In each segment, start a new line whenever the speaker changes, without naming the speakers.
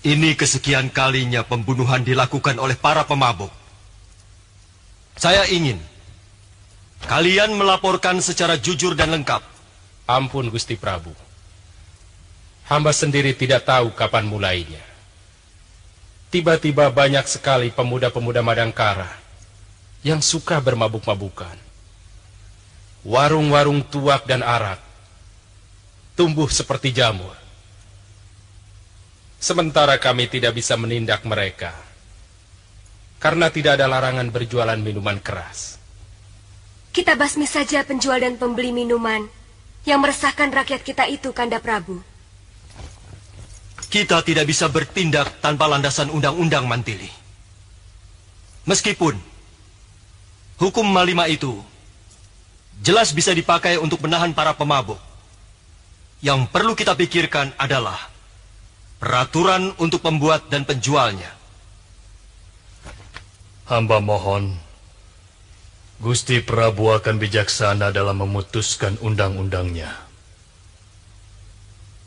Ini kesekian kalinya pembunuhan dilakukan oleh para pemabuk.
Saya ingin kalian melaporkan secara jujur dan lengkap. Ampun Gusti Prabu. Hamba sendiri tidak tahu kapan mulainya. Tiba-tiba banyak sekali pemuda-pemuda Madangkara yang suka bermabuk-mabukan. Warung-warung tuak dan arak tumbuh seperti jamur sementara kami tidak bisa menindak mereka karena tidak ada larangan berjualan minuman keras. Kita basmi saja penjual dan pembeli minuman yang meresahkan rakyat kita itu, Kanda Prabu. Kita tidak
bisa bertindak tanpa landasan undang-undang Mantili. Meskipun hukum Malima itu jelas bisa dipakai untuk menahan para pemabuk. Yang perlu kita pikirkan adalah Peraturan
untuk pembuat dan penjualnya. Hamba mohon, Gusti Prabu akan bijaksana dalam memutuskan undang-undangnya.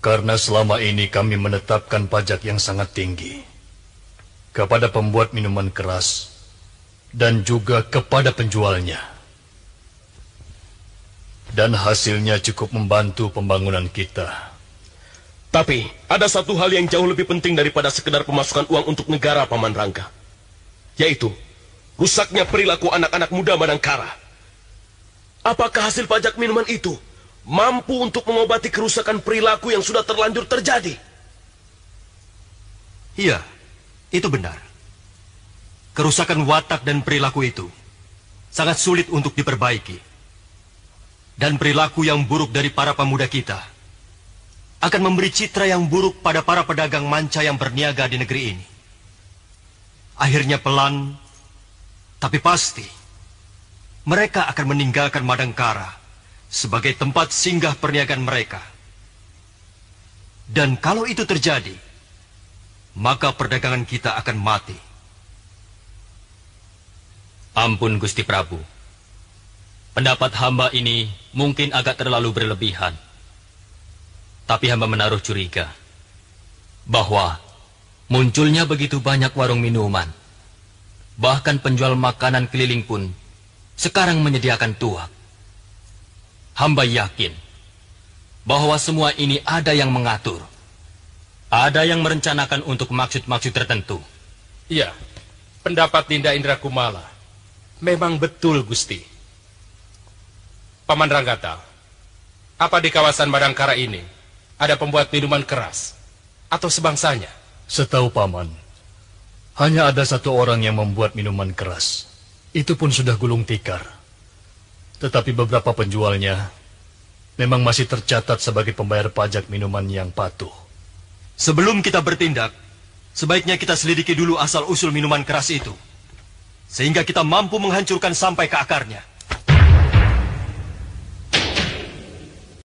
Karena selama ini kami menetapkan pajak yang sangat tinggi kepada pembuat minuman keras dan juga kepada penjualnya dan hasilnya cukup
membantu pembangunan kita. Tapi ada satu hal yang jauh lebih penting daripada sekedar pemasukan uang untuk negara Paman Rangga. Yaitu, rusaknya perilaku anak-anak muda Manangkara. Apakah hasil pajak minuman itu mampu untuk mengobati kerusakan perilaku yang sudah terlanjur terjadi?
Iya, itu benar. Kerusakan watak dan perilaku itu sangat sulit untuk diperbaiki. Dan perilaku yang buruk dari para pemuda kita – akan memberi citra yang buruk pada para pedagang manca yang berniaga di negeri ini. Akhirnya pelan, tapi pasti, mereka akan meninggalkan Madangkara sebagai tempat singgah perniagaan mereka. Dan kalau itu terjadi, maka perdagangan kita akan mati. Ampun Gusti Prabu. Pendapat hamba ini mungkin agak terlalu berlebihan. Tapi hamba menaruh curiga bahwa munculnya begitu banyak warung minuman. Bahkan penjual makanan keliling pun sekarang menyediakan tuak. Hamba yakin bahwa semua ini ada yang mengatur. Ada yang merencanakan
untuk maksud-maksud tertentu. Iya, pendapat Dinda Indra Kumala. Memang betul, Gusti. Paman Ranggata, apa di kawasan Madangkara ini ada pembuat minuman keras atau sebangsanya?
Setahu paman, hanya ada satu orang yang membuat minuman keras. Itu pun sudah gulung tikar. Tetapi beberapa penjualnya memang masih tercatat sebagai pembayar pajak minuman yang patuh. Sebelum kita bertindak,
sebaiknya kita selidiki dulu asal-usul minuman keras itu. Sehingga kita mampu menghancurkan sampai ke akarnya.